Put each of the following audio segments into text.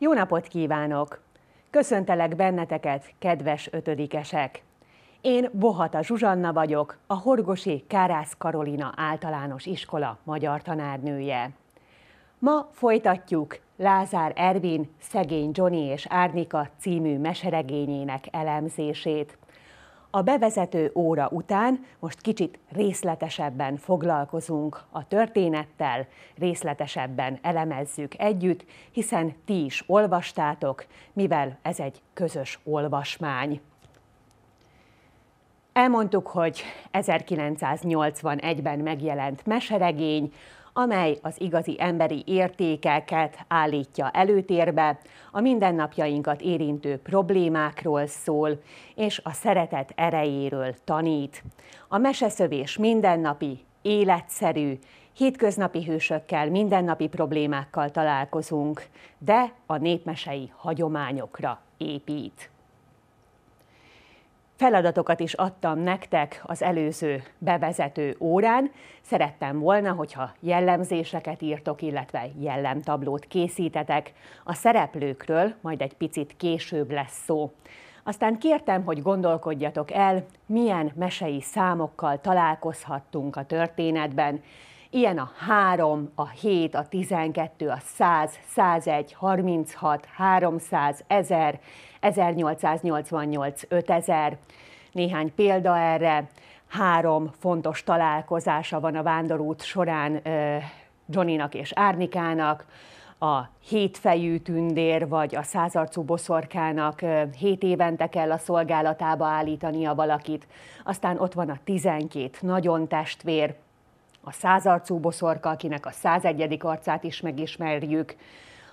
Jó napot kívánok! Köszöntelek benneteket, kedves ötödikesek! Én Bohata Zsuzsanna vagyok, a Horgosi Kárász Karolina általános iskola magyar tanárnője. Ma folytatjuk Lázár Ervin, Szegény Johnny és Árnika című meseregényének elemzését – a bevezető óra után most kicsit részletesebben foglalkozunk a történettel, részletesebben elemezzük együtt, hiszen ti is olvastátok, mivel ez egy közös olvasmány. Elmondtuk, hogy 1981-ben megjelent meseregény, amely az igazi emberi értékeket állítja előtérbe, a mindennapjainkat érintő problémákról szól, és a szeretet erejéről tanít. A meseszövés mindennapi, életszerű, hétköznapi hősökkel, mindennapi problémákkal találkozunk, de a népmesei hagyományokra épít. Feladatokat is adtam nektek az előző bevezető órán. Szerettem volna, hogyha jellemzéseket írtok, illetve jellemtablót készítetek. A szereplőkről majd egy picit később lesz szó. Aztán kértem, hogy gondolkodjatok el, milyen mesei számokkal találkozhattunk a történetben, Ilyen a 3, a 7, a 12, a 100, 101, 36, 300, 1000, 1888, 5000. Néhány példa erre. Három fontos találkozása van a vándorút során Johnnynak és Árnikának a hétfejű tündér vagy a százarcú boszorkának hét évente kell a szolgálatába állítania valakit. Aztán ott van a tizenkét nagyon testvér, a százarcú boszorka, akinek a 101. arcát is megismerjük,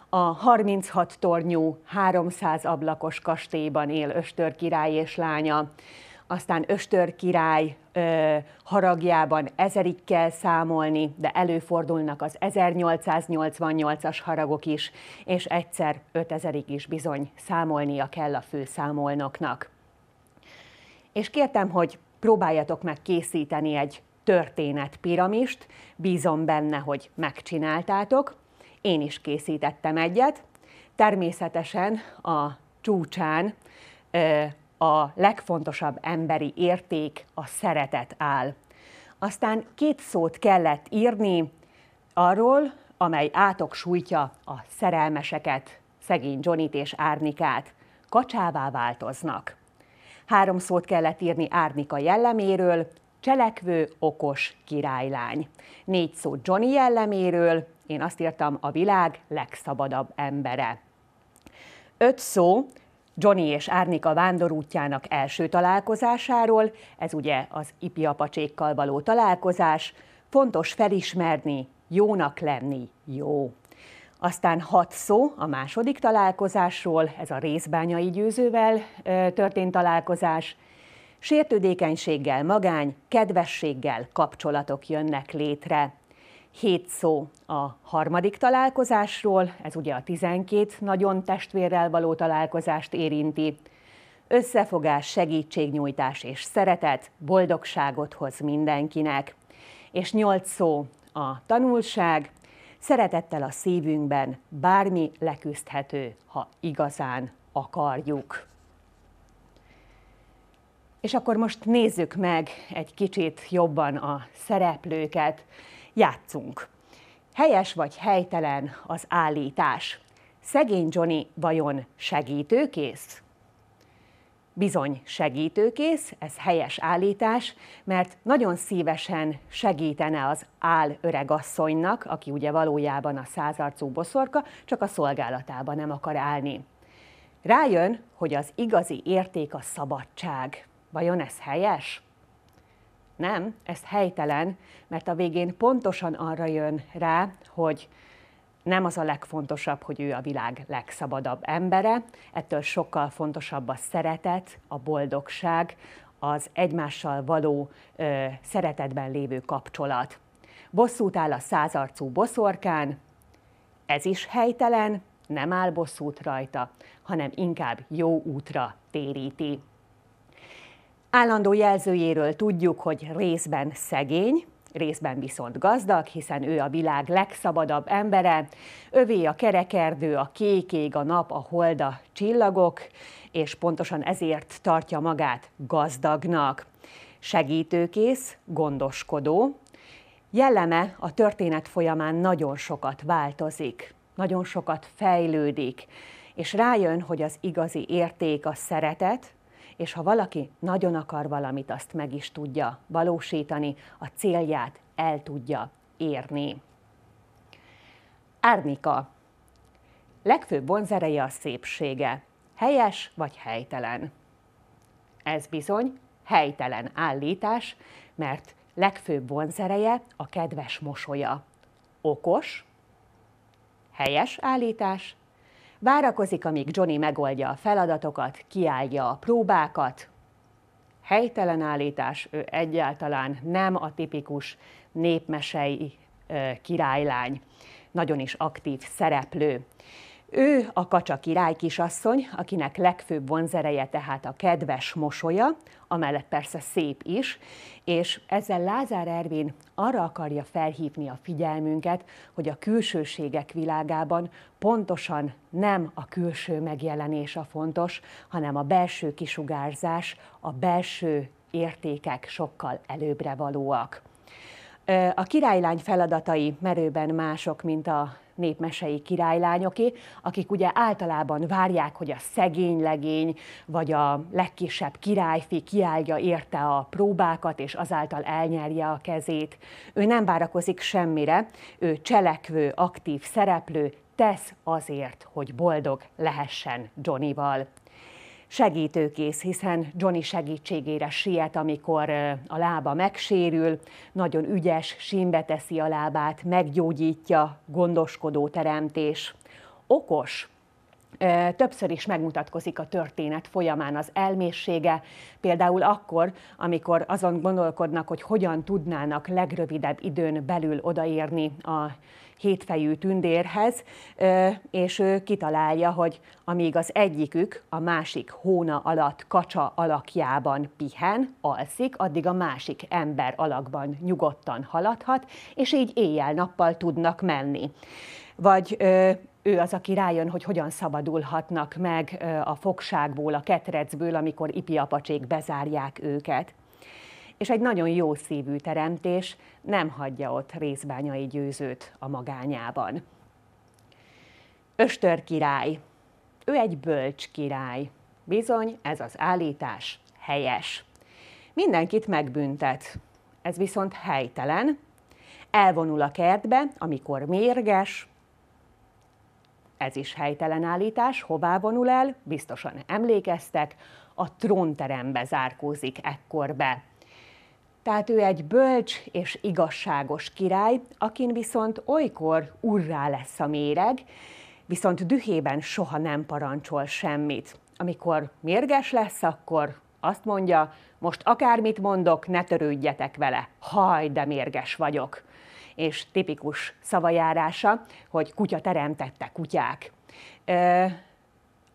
a 36 tornyú, 300 ablakos kastélyban él Östör király és lánya, aztán Östör király ö, haragjában ezerig kell számolni, de előfordulnak az 1888-as haragok is, és egyszer 5000-ig is bizony számolnia kell a főszámolnoknak. És kértem, hogy próbáljatok meg készíteni egy történet piramist bízom benne, hogy megcsináltátok. Én is készítettem egyet. Természetesen a csúcsán a legfontosabb emberi érték, a szeretet áll. Aztán két szót kellett írni arról, amely átok sújtja a szerelmeseket, szegény Johnnyt és Árnikát. Kacsává változnak. Három szót kellett írni Árnika jelleméről, cselekvő, okos királylány. Négy szó Johnny jelleméről, én azt írtam a világ legszabadabb embere. Öt szó Johnny és Árnika vándorútjának első találkozásáról, ez ugye az apacsékkal való találkozás, fontos felismerni, jónak lenni, jó. Aztán hat szó a második találkozásról, ez a részbányai győzővel történt találkozás, Sértődékenységgel, magány, kedvességgel kapcsolatok jönnek létre. Hét szó a harmadik találkozásról, ez ugye a 12 nagyon testvérrel való találkozást érinti. Összefogás, segítségnyújtás és szeretet boldogságot hoz mindenkinek. És nyolc szó a tanulság, szeretettel a szívünkben bármi leküzdhető, ha igazán akarjuk. És akkor most nézzük meg egy kicsit jobban a szereplőket. Játszunk. Helyes vagy helytelen az állítás. Szegény Johnny vajon segítőkész? Bizony segítőkész, ez helyes állítás, mert nagyon szívesen segítene az áll öregasszonynak, aki ugye valójában a százarcú boszorka, csak a szolgálatában nem akar állni. Rájön, hogy az igazi érték a szabadság. Vajon ez helyes? Nem, ez helytelen, mert a végén pontosan arra jön rá, hogy nem az a legfontosabb, hogy ő a világ legszabadabb embere, ettől sokkal fontosabb a szeretet, a boldogság, az egymással való ö, szeretetben lévő kapcsolat. Bosszút áll a százarcú boszorkán, ez is helytelen, nem áll bosszút rajta, hanem inkább jó útra téríti. Állandó jelzőjéről tudjuk, hogy részben szegény, részben viszont gazdag, hiszen ő a világ legszabadabb embere, övé a kerekerdő, a ég, a nap, a hold, a csillagok, és pontosan ezért tartja magát gazdagnak. Segítőkész, gondoskodó, jelleme a történet folyamán nagyon sokat változik, nagyon sokat fejlődik, és rájön, hogy az igazi érték a szeretet, és ha valaki nagyon akar valamit, azt meg is tudja valósítani, a célját el tudja érni. Árnika Legfőbb vonzereje a szépsége. Helyes vagy helytelen? Ez bizony helytelen állítás, mert legfőbb vonzereje a kedves mosolya. Okos, helyes állítás, Várakozik, amíg Johnny megoldja a feladatokat, kiállja a próbákat. Helytelen állítás, ő egyáltalán nem a tipikus népmesei királylány, nagyon is aktív szereplő. Ő a kacsa király kisasszony, akinek legfőbb vonzereje tehát a kedves mosolya, amellett persze szép is, és ezzel Lázár Ervin arra akarja felhívni a figyelmünket, hogy a külsőségek világában pontosan nem a külső megjelenés a fontos, hanem a belső kisugárzás, a belső értékek sokkal előbbre valóak. A királylány feladatai merőben mások, mint a népmesei királylányoké, akik ugye általában várják, hogy a szegény legény, vagy a legkisebb királyfi kiállja érte a próbákat, és azáltal elnyerje a kezét. Ő nem várakozik semmire, ő cselekvő, aktív szereplő, tesz azért, hogy boldog lehessen Johnnyval segítőkész, hiszen Johnny segítségére siet, amikor a lába megsérül, nagyon ügyes, sínbe teszi a lábát, meggyógyítja, gondoskodó teremtés. Okos, Többször is megmutatkozik a történet folyamán az elmészsége, például akkor, amikor azon gondolkodnak, hogy hogyan tudnának legrövidebb időn belül odaérni a hétfejű tündérhez, és ő kitalálja, hogy amíg az egyikük a másik hóna alatt kacsa alakjában pihen, alszik, addig a másik ember alakban nyugodtan haladhat, és így éjjel-nappal tudnak menni. Vagy ő az, aki rájön, hogy hogyan szabadulhatnak meg a fogságból, a ketrecből, amikor ipiapacsék bezárják őket és egy nagyon jó szívű teremtés nem hagyja ott részbányai győzőt a magányában. Östör király. Ő egy bölcs király. Bizony, ez az állítás helyes. Mindenkit megbüntet. Ez viszont helytelen. Elvonul a kertbe, amikor mérges. Ez is helytelen állítás. Hová vonul el? Biztosan emlékeztek. A trónterembe zárkózik ekkor be. Tehát ő egy bölcs és igazságos király, akin viszont olykor urrá lesz a méreg, viszont dühében soha nem parancsol semmit. Amikor mérges lesz, akkor azt mondja, most akármit mondok, ne törődjetek vele, haj, de mérges vagyok. És tipikus szavajárása, hogy kutya teremtette kutyák. Ö,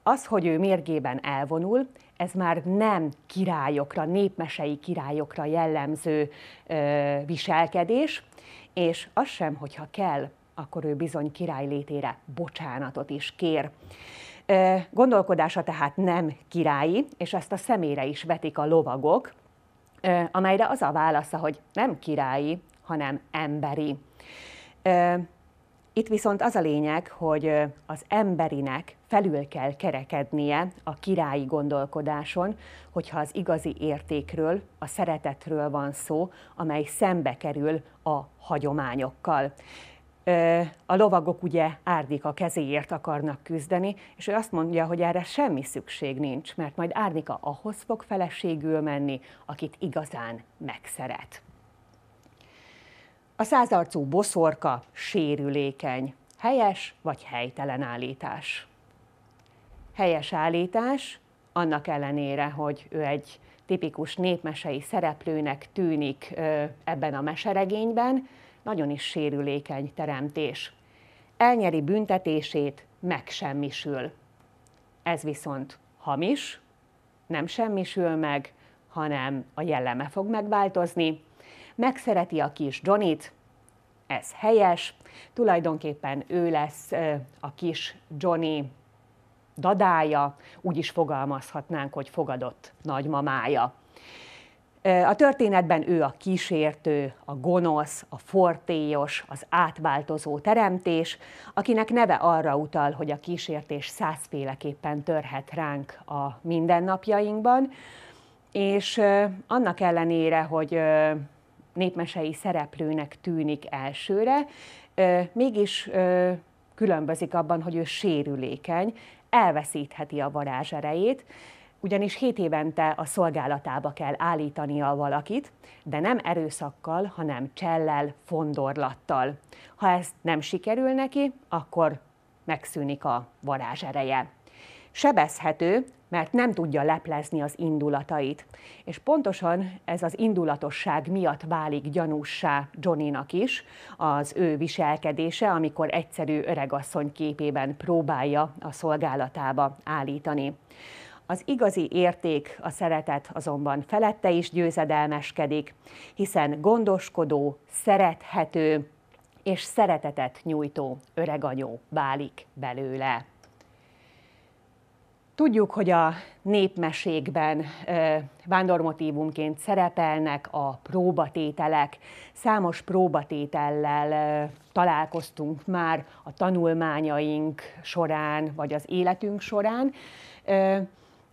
az, hogy ő mérgében elvonul, ez már nem királyokra, népmesei királyokra jellemző ö, viselkedés, és az sem, hogyha kell, akkor ő bizony király létére bocsánatot is kér. Ö, gondolkodása tehát nem királyi, és ezt a szemére is vetik a lovagok, ö, amelyre az a válasza, hogy nem királyi, hanem emberi. Ö, itt viszont az a lényeg, hogy az emberinek felül kell kerekednie a királyi gondolkodáson, hogyha az igazi értékről, a szeretetről van szó, amely szembe kerül a hagyományokkal a lovagok ugye Árdika kezéért akarnak küzdeni, és ő azt mondja, hogy erre semmi szükség nincs, mert majd Árdika ahhoz fog feleségül menni, akit igazán megszeret. A százarcú boszorka sérülékeny. Helyes vagy helytelen állítás? Helyes állítás, annak ellenére, hogy ő egy tipikus népmesei szereplőnek tűnik ebben a meseregényben, nagyon is sérülékeny teremtés. Elnyeri büntetését, megsemmisül. Ez viszont hamis, nem semmisül meg, hanem a jelleme fog megváltozni, megszereti a kis Johnny-t, ez helyes, tulajdonképpen ő lesz a kis Johnny dadája, úgy is fogalmazhatnánk, hogy fogadott nagymamája. A történetben ő a kísértő, a gonosz, a fortélyos, az átváltozó teremtés, akinek neve arra utal, hogy a kísértés százféleképpen törhet ránk a mindennapjainkban, és annak ellenére, hogy népmesei szereplőnek tűnik elsőre, mégis különbözik abban, hogy ő sérülékeny, elveszítheti a varázs erejét, ugyanis hét évente a szolgálatába kell állítania valakit, de nem erőszakkal, hanem csellel, fondorlattal. Ha ezt nem sikerül neki, akkor megszűnik a varázsereje. Sebezhető, mert nem tudja leplezni az indulatait. És pontosan ez az indulatosság miatt válik gyanússá Johnnynak is az ő viselkedése, amikor egyszerű öregasszony képében próbálja a szolgálatába állítani. Az igazi érték, a szeretet azonban felette is győzedelmeskedik, hiszen gondoskodó, szerethető és szeretetet nyújtó öreganyó válik belőle. Tudjuk, hogy a népmesékben vándormotívumként szerepelnek a próbatételek. Számos próbatétellel találkoztunk már a tanulmányaink során, vagy az életünk során,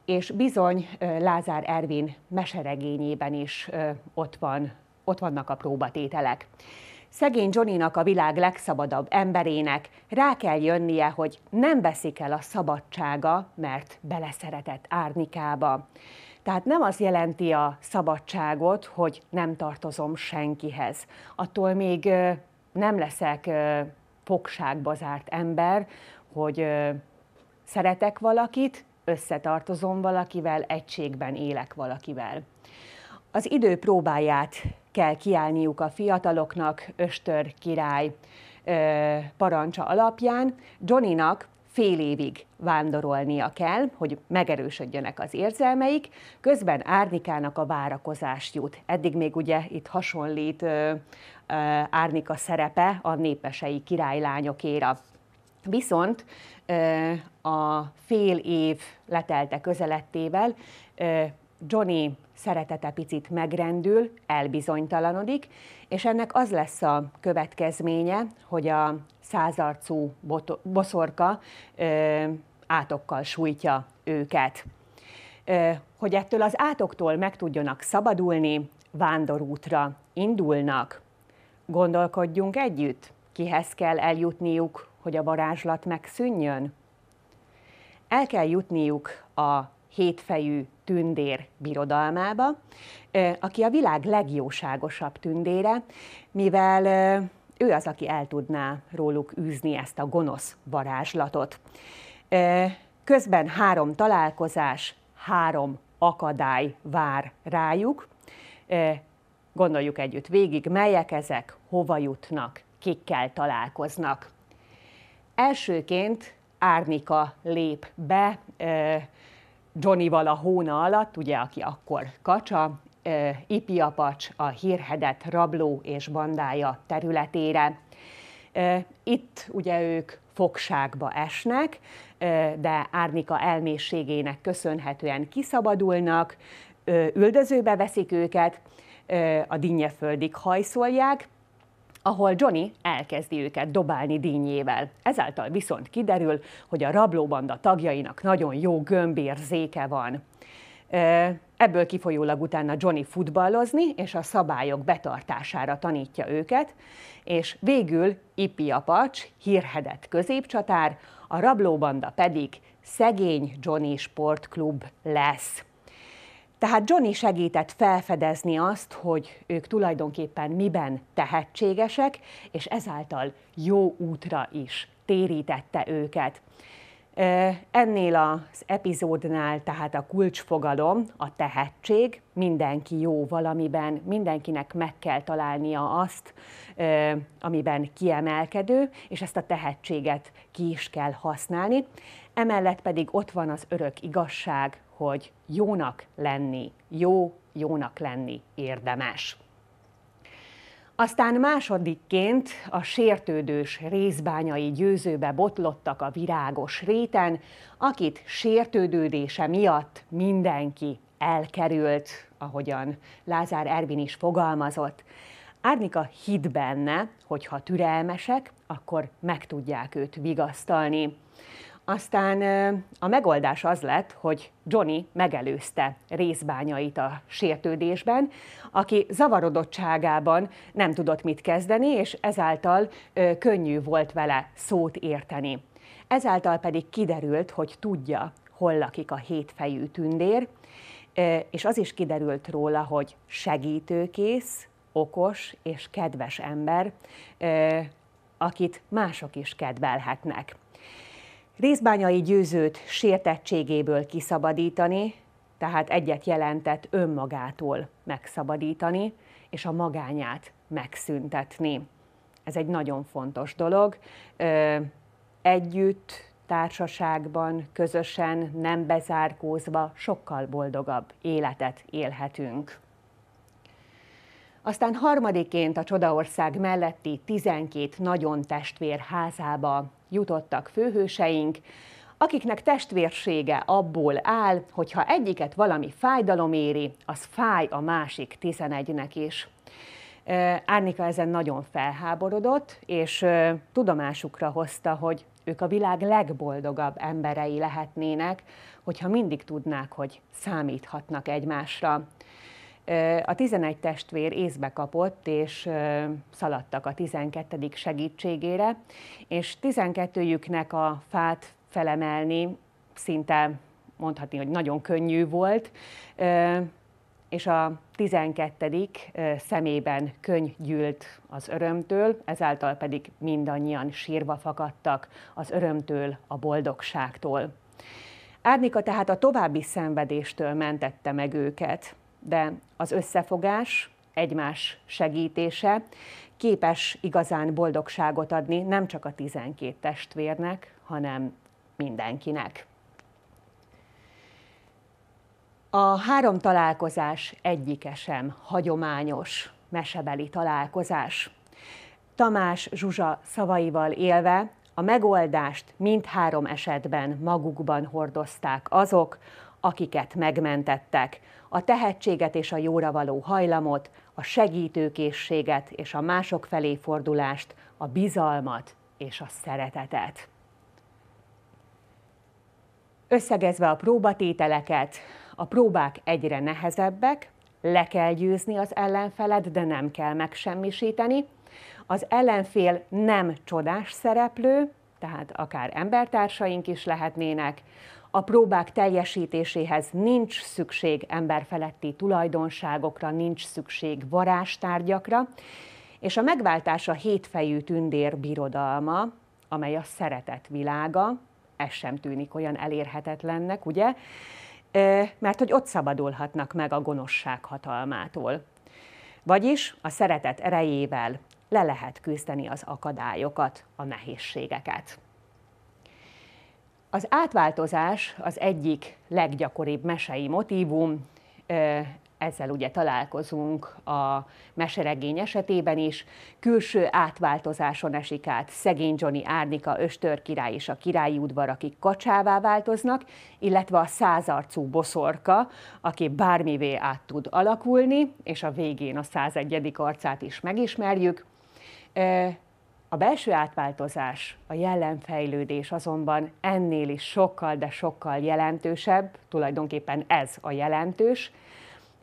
és bizony Lázár Ervin meseregényében is ott, van, ott vannak a próbatételek. Szegény Johnnynak a világ legszabadabb emberének rá kell jönnie, hogy nem veszik el a szabadsága, mert beleszeretett árnikába. Tehát nem az jelenti a szabadságot, hogy nem tartozom senkihez. Attól még nem leszek fogságba zárt ember, hogy szeretek valakit, összetartozom valakivel, egységben élek valakivel. Az idő próbáját kell kiállniuk a fiataloknak Östör király ö, parancsa alapján. Johnnynak fél évig vándorolnia kell, hogy megerősödjenek az érzelmeik, közben Árnikának a várakozás jut. Eddig még ugye itt hasonlít ö, ö, Árnika szerepe a népesei királylányokéra. Viszont ö, a fél év letelte közelettével Johnny szeretete picit megrendül, elbizonytalanodik, és ennek az lesz a következménye, hogy a százarcú boszorka ö, átokkal sújtja őket. Ö, hogy ettől az átoktól meg tudjanak szabadulni, vándorútra indulnak. Gondolkodjunk együtt, kihez kell eljutniuk, hogy a varázslat megszűnjön? El kell jutniuk a hétfejű tündér birodalmába, aki a világ legjóságosabb tündére, mivel ő az, aki el tudná róluk űzni ezt a gonosz varázslatot. Közben három találkozás, három akadály vár rájuk. Gondoljuk együtt végig, melyek ezek, hova jutnak, kikkel találkoznak. Elsőként Árnika lép be, Johnnyval a hóna alatt, ugye, aki akkor kacsa, Ipiapacs a hírhedett rabló és bandája területére. Itt ugye ők fogságba esnek, de Árnika elmészségének köszönhetően kiszabadulnak, üldözőbe veszik őket, a dinnyeföldig hajszolják, ahol Johnny elkezdi őket dobálni dinnyével. Ezáltal viszont kiderül, hogy a rablóbanda tagjainak nagyon jó gömbérzéke van. Ebből kifolyólag utána Johnny futballozni és a szabályok betartására tanítja őket, és végül Ipi Apacs, hírhedett középcsatár, a rablóbanda pedig szegény Johnny sportklub lesz. Tehát Johnny segített felfedezni azt, hogy ők tulajdonképpen miben tehetségesek, és ezáltal jó útra is térítette őket. Ennél az epizódnál tehát a kulcsfogalom, a tehetség, mindenki jó valamiben, mindenkinek meg kell találnia azt, amiben kiemelkedő, és ezt a tehetséget ki is kell használni. Emellett pedig ott van az örök igazság, hogy jónak lenni, jó jónak lenni érdemes. Aztán másodikként a sértődős részbányai győzőbe botlottak a virágos réten, akit sértődődése miatt mindenki elkerült, ahogyan Lázár Ervin is fogalmazott. Árnika hit benne, hogy ha türelmesek, akkor meg tudják őt vigasztalni. Aztán a megoldás az lett, hogy Johnny megelőzte részbányait a sértődésben, aki zavarodottságában nem tudott mit kezdeni, és ezáltal könnyű volt vele szót érteni. Ezáltal pedig kiderült, hogy tudja, hol lakik a hétfejű tündér, és az is kiderült róla, hogy segítőkész, okos és kedves ember, akit mások is kedvelhetnek. Részbányai győzőt sértettségéből kiszabadítani, tehát egyet jelentett önmagától megszabadítani, és a magányát megszüntetni. Ez egy nagyon fontos dolog. Együtt, társaságban, közösen, nem bezárkózva sokkal boldogabb életet élhetünk. Aztán harmadiként a Csodaország melletti 12 nagyon testvér házába jutottak főhőseink, akiknek testvérsége abból áll, hogyha egyiket valami fájdalom éri, az fáj a másik tizenegynek is. Árnika ezen nagyon felháborodott, és tudomásukra hozta, hogy ők a világ legboldogabb emberei lehetnének, hogyha mindig tudnák, hogy számíthatnak egymásra. A 11 testvér észbe kapott, és szaladtak a 12. segítségére, és 12-jüknek a fát felemelni szinte mondhatni, hogy nagyon könnyű volt, és a 12. szemében könny gyűlt az örömtől, ezáltal pedig mindannyian sírva fakadtak az örömtől, a boldogságtól. Árnika tehát a további szenvedéstől mentette meg őket de az összefogás, egymás segítése képes igazán boldogságot adni nem csak a 12 testvérnek, hanem mindenkinek. A három találkozás egyike sem hagyományos mesebeli találkozás. Tamás Zsuzsa szavaival élve a megoldást mindhárom esetben magukban hordozták azok, akiket megmentettek, a tehetséget és a jóra való hajlamot, a segítőkészséget és a mások felé fordulást, a bizalmat és a szeretetet. Összegezve a próbatételeket, a próbák egyre nehezebbek, le kell győzni az ellenfelet, de nem kell megsemmisíteni. Az ellenfél nem csodás szereplő, tehát akár embertársaink is lehetnének. A próbák teljesítéséhez nincs szükség emberfeletti tulajdonságokra, nincs szükség varástárgyakra, és a megváltás a hétfejű tündér birodalma, amely a szeretet világa, ez sem tűnik olyan elérhetetlennek, ugye? Mert hogy ott szabadulhatnak meg a gonoszság hatalmától. Vagyis a szeretet erejével le lehet küzdeni az akadályokat, a nehézségeket. Az átváltozás az egyik leggyakoribb mesei motívum, ezzel ugye találkozunk a meseregény esetében is. Külső átváltozáson esik át szegény Johnny Árnika, Östör király és a királyi udvar, akik kacsává változnak, illetve a százarcú boszorka, aki bármivé át tud alakulni, és a végén a 101. arcát is megismerjük. A belső átváltozás, a jelenfejlődés azonban ennél is sokkal, de sokkal jelentősebb, tulajdonképpen ez a jelentős.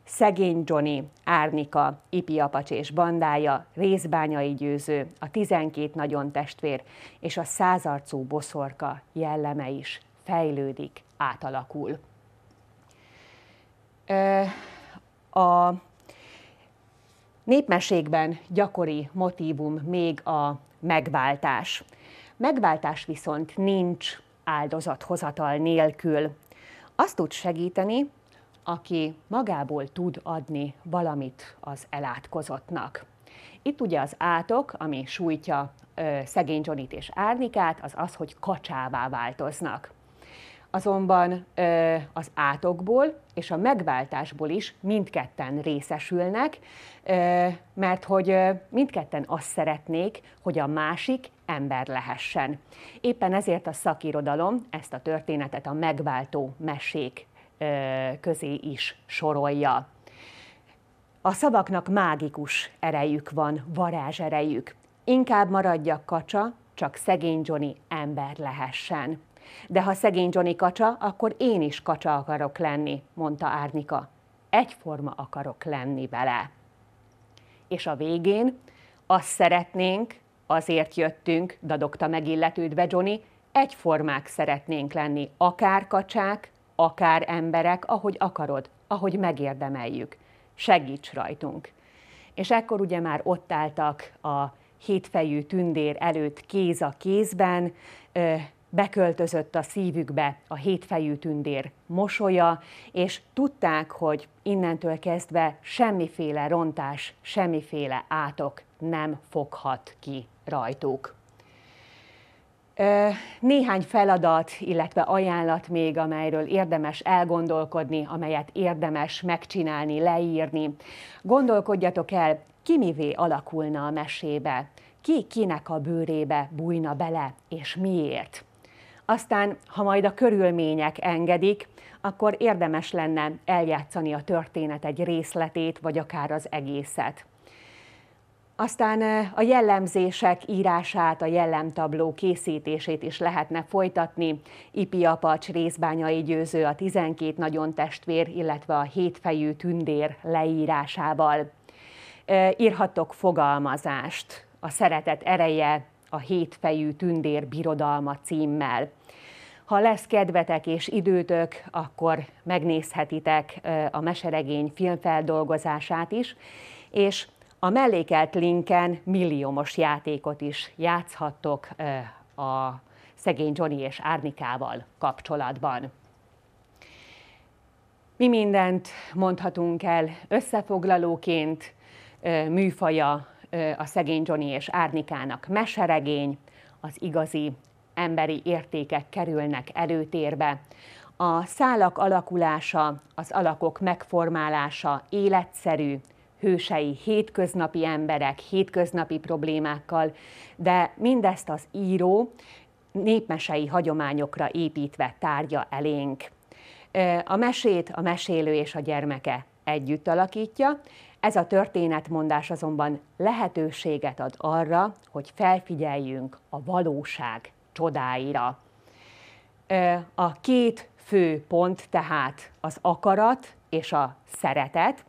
Szegény Johnny, Árnika, Ipi Apacs és bandája, Részbányai Győző, a 12 nagyon testvér és a százarcú boszorka jelleme is fejlődik, átalakul. A népmesékben gyakori motívum még a megváltás. Megváltás viszont nincs áldozathozatal nélkül. Azt tud segíteni, aki magából tud adni valamit az elátkozottnak. Itt ugye az átok, ami sújtja ö, szegény Johnit és Árnikát, az az, hogy kacsává változnak azonban az átokból és a megváltásból is mindketten részesülnek, mert hogy mindketten azt szeretnék, hogy a másik ember lehessen. Éppen ezért a szakirodalom ezt a történetet a megváltó mesék közé is sorolja. A szavaknak mágikus erejük van, varázserejük. Inkább maradjak kacsa, csak szegény Johnny ember lehessen. De ha szegény Johnny kacsa, akkor én is kacsa akarok lenni, mondta Árnika. Egyforma akarok lenni vele. És a végén azt szeretnénk, azért jöttünk, dadogta megilletődve Johnny, egyformák szeretnénk lenni, akár kacsák, akár emberek, ahogy akarod, ahogy megérdemeljük. Segíts rajtunk. És ekkor ugye már ott álltak a hétfejű tündér előtt kéz a kézben, beköltözött a szívükbe a hétfejű tündér mosolya, és tudták, hogy innentől kezdve semmiféle rontás, semmiféle átok nem foghat ki rajtuk. Néhány feladat, illetve ajánlat még, amelyről érdemes elgondolkodni, amelyet érdemes megcsinálni, leírni. Gondolkodjatok el, ki mivé alakulna a mesébe, ki kinek a bőrébe bújna bele, és miért. Aztán, ha majd a körülmények engedik, akkor érdemes lenne eljátszani a történet egy részletét, vagy akár az egészet. Aztán eh, a jellemzések írását, a jellemtabló készítését is lehetne folytatni. Ipi Apacs, Részbányai Győző, a 12 nagyon testvér, illetve a hétfejű tündér leírásával. Eh, Írhatok fogalmazást, a szeretet ereje, a hétfejű tündér birodalma címmel. Ha lesz kedvetek és időtök, akkor megnézhetitek a meseregény filmfeldolgozását is, és a mellékelt linken milliómos játékot is játszhattok a szegény Johnny és Árnikával kapcsolatban. Mi mindent mondhatunk el összefoglalóként, műfaja a szegény Johnny és Árnikának meseregény, az igazi emberi értékek kerülnek előtérbe. A szálak alakulása, az alakok megformálása életszerű, hősei hétköznapi emberek, hétköznapi problémákkal, de mindezt az író népmesei hagyományokra építve tárgya elénk. A mesét a mesélő és a gyermeke együtt alakítja, ez a történetmondás azonban lehetőséget ad arra, hogy felfigyeljünk a valóság csodáira. A két fő pont tehát az akarat és a szeretet,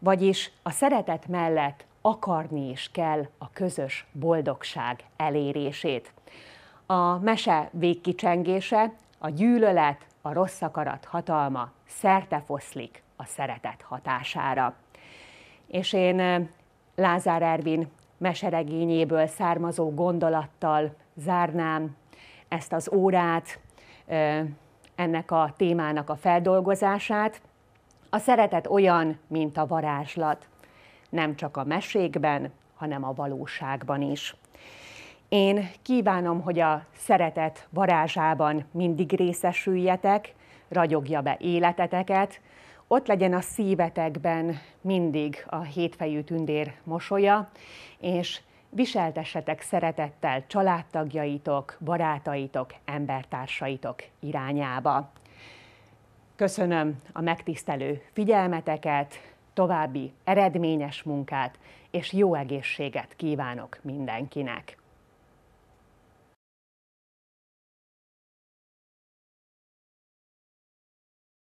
vagyis a szeretet mellett akarni is kell a közös boldogság elérését. A mese végkicsengése, a gyűlölet, a rossz akarat hatalma foszlik a szeretet hatására. És én Lázár Ervin meseregényéből származó gondolattal zárnám ezt az órát, ennek a témának a feldolgozását. A szeretet olyan, mint a varázslat, nem csak a mesékben, hanem a valóságban is. Én kívánom, hogy a szeretet varázsában mindig részesüljetek, ragyogja be életeteket, ott legyen a szívetekben mindig a hétfejű tündér mosolya, és viseltessetek szeretettel családtagjaitok, barátaitok, embertársaitok irányába. Köszönöm a megtisztelő figyelmeteket, további eredményes munkát és jó egészséget kívánok mindenkinek!